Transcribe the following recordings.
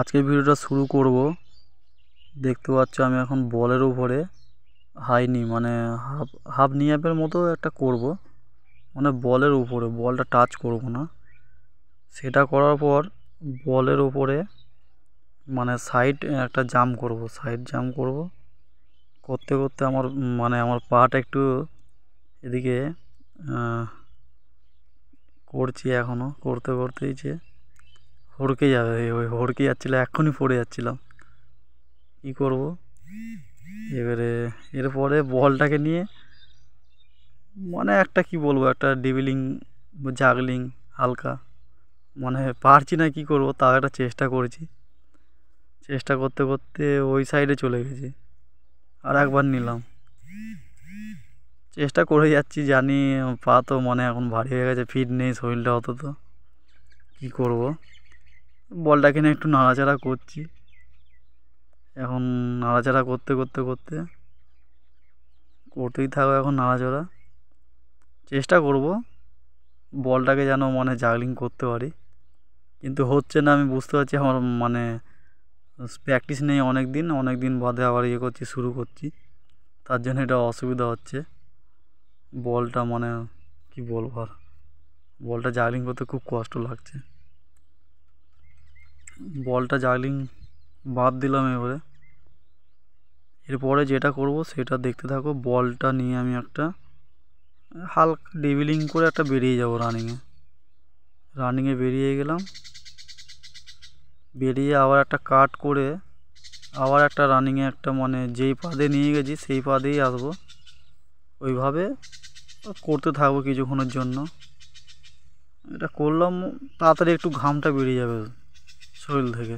আজকের ভিডিওটা শুরু করব দেখতে পাচ্ছ আমি এখন বলের উপরে হাইনি মানে হাফ হাফ নিয়াপের মতো একটা করব মানে বলের উপরে বলটা টাচ করব না সেটা করার পর বলের উপরে মানে সাইড একটা জাম করব সাইড জাম করব করতে করতে আমার মানে আমার পাটা একটু এদিকে করছি এখনও করতে করতেই যে হড়কে যাবে ওই হড়কে যাচ্ছিলো এক্ষুনি পড়ে যাচ্ছিলাম কী করব এবারে এরপরে বলটাকে নিয়ে মানে একটা কি বলবো একটা ডিবিলিং জাগলিং হালকা মানে পারছি না কি করব তাও একটা চেষ্টা করেছি চেষ্টা করতে করতে ওই সাইডে চলে গেছি আর একবার নিলাম চেষ্টা করে যাচ্ছি জানি পা তো মনে এখন ভারী হয়ে গেছে ফিট নেই শরীরটা অত তো কী করবো বলটা কিনে একটু নাড়াচাড়া করছি এখন নাড়াচাড়া করতে করতে করতে করতেই থাকো এখন নাড়াচাড়া চেষ্টা করব বলটাকে যেন মানে জাগলিং করতে পারি কিন্তু হচ্ছে না আমি বুঝতে পারছি আমার মানে প্র্যাকটিস নেই অনেক দিন অনেক দিন বাদে আবার ইয়ে করছি শুরু করছি তার জন্য এটা অসুবিধা হচ্ছে বলটা মানে কি বলবো আর বলটা জাগলিং করতে খুব কষ্ট লাগছে বলটা জাগলিং বাদ দিলাম এবারে এরপরে যেটা করব সেটা দেখতে থাকো বলটা নিয়ে আমি একটা হালকা ডেভিলিং করে একটা বেরিয়ে যাব রানিংয়ে রানিংয়ে বেরিয়ে গেলাম বেরিয়ে আবার একটা কাট করে আবার একটা রানিংয়ে একটা মানে যেই পাদে নিয়ে গেছি সেই পাদেই আসবো ওইভাবে করতে থাকবো কিছুক্ষণের জন্য এটা করলাম তাড়াতাড়ি একটু ঘামটা বেরিয়ে যাবে শরীর থেকে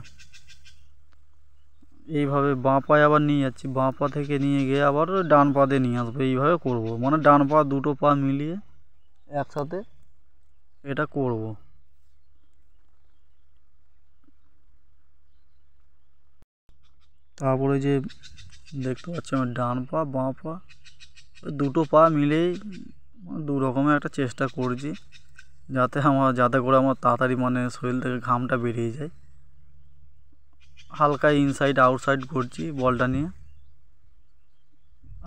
এইভাবে বাঁ পায়ে আবার নিয়ে যাচ্ছি বাঁ পা থেকে নিয়ে গিয়ে আবার ডান পা দিয়ে নিয়ে আসবো এইভাবে করব মানে ডান পা দুটো পা মিলিয়ে একসাথে এটা করব তারপরে যে দেখতে পাচ্ছি আমার ডান পা বাঁ পা দুটো পা মিলেই দু রকমের একটা চেষ্টা করছি যাতে আমার যাতে করে আমার তাড়াতাড়ি মানে শরীর থেকে ঘামটা বেরিয়ে যায় হালকা ইনসাইড আউটসাইড করছি বলটা নিয়ে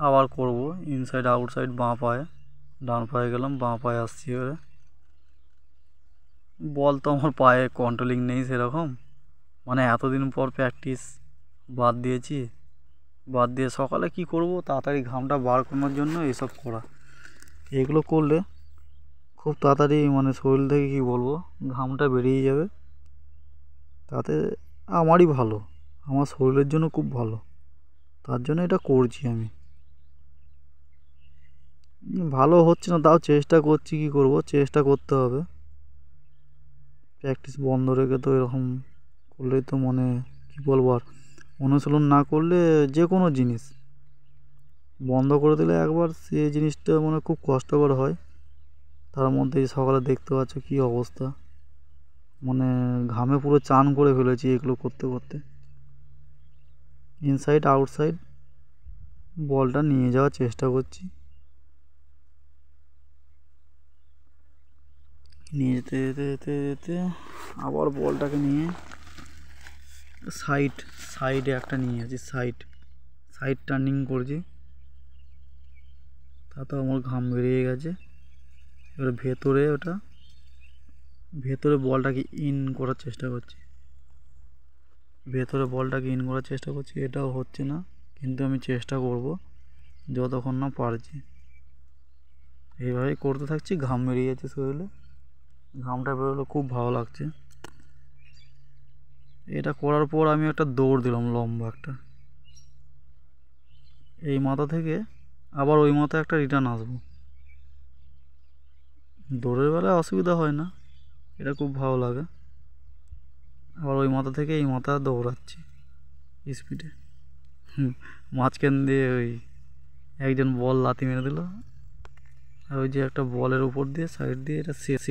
আবার করব ইনসাইড আউটসাইড বাঁ পায়ে ডান পায়ে গেলাম বাঁ পায়ে আসছি এবারে বল তো আমার পায়ে কন্ট্রোলিং নেই সেরকম মানে এতদিন পর প্র্যাকটিস বাদ দিয়েছি বাদ দিয়ে সকালে কি করব তাড়াতাড়ি ঘামটা বার করানোর জন্য এসব করা এগুলো করলে খুব তাড়াতাড়ি মানে শরীর থেকে কি বলবো ঘামটা বেরিয়ে যাবে তাতে আমারই ভালো আমার শরীরের জন্য খুব ভালো তার জন্য এটা করছি আমি ভালো হচ্ছে না তাও চেষ্টা করছি কি করব চেষ্টা করতে হবে প্র্যাকটিস বন্ধ রেখে তো এরকম করলে তো মানে কি বলবো আর অনুশীলন না করলে যে কোনো জিনিস বন্ধ করে দিলে একবার সে জিনিসটা মনে খুব কষ্টকর হয় তার মধ্যে সকালে দেখতে পাচ্ছ কী অবস্থা মানে ঘামে পুরো চান করে ফেলেছি এগুলো করতে করতে ইনসাইড আউটসাইড বলটা নিয়ে যাওয়ার চেষ্টা করছি নিয়ে যেতে যেতে যেতে যেতে আবার বলটাকে নিয়ে সাইড সাইডে একটা নিয়ে আছি সাইড সাইড টার্নিং করেছি তাতে আমার ঘাম বেরিয়ে গেছে এবার ভেতরে ওটা ভেতরে বলটাকে ইন করার চেষ্টা করছি ভেতরে বলটাকে ইন করার চেষ্টা করছি এটাও হচ্ছে না কিন্তু আমি চেষ্টা করব যতক্ষণ না পারছি এইভাবেই করতে থাকছি ঘাম বেরিয়ে যাচ্ছে শরীরে ঘামটা বেরোলে খুব ভালো লাগছে এটা করার পর আমি একটা দৌড় দিলাম লম্বা একটা এই মাথা থেকে আবার ওই মাথায় একটা রিটার্ন আসবো দৌড়ের বেলায় অসুবিধা হয় না এটা খুব ভালো লাগে আবার ওই মাথা থেকে এই মাথা দৌড়াচ্ছি স্পিডে মাঝখান দিয়ে ওই একজন বল লাথি মেরে দিল আর ওই যে একটা বলের উপর দিয়ে সাইড দিয়ে এটা শেষ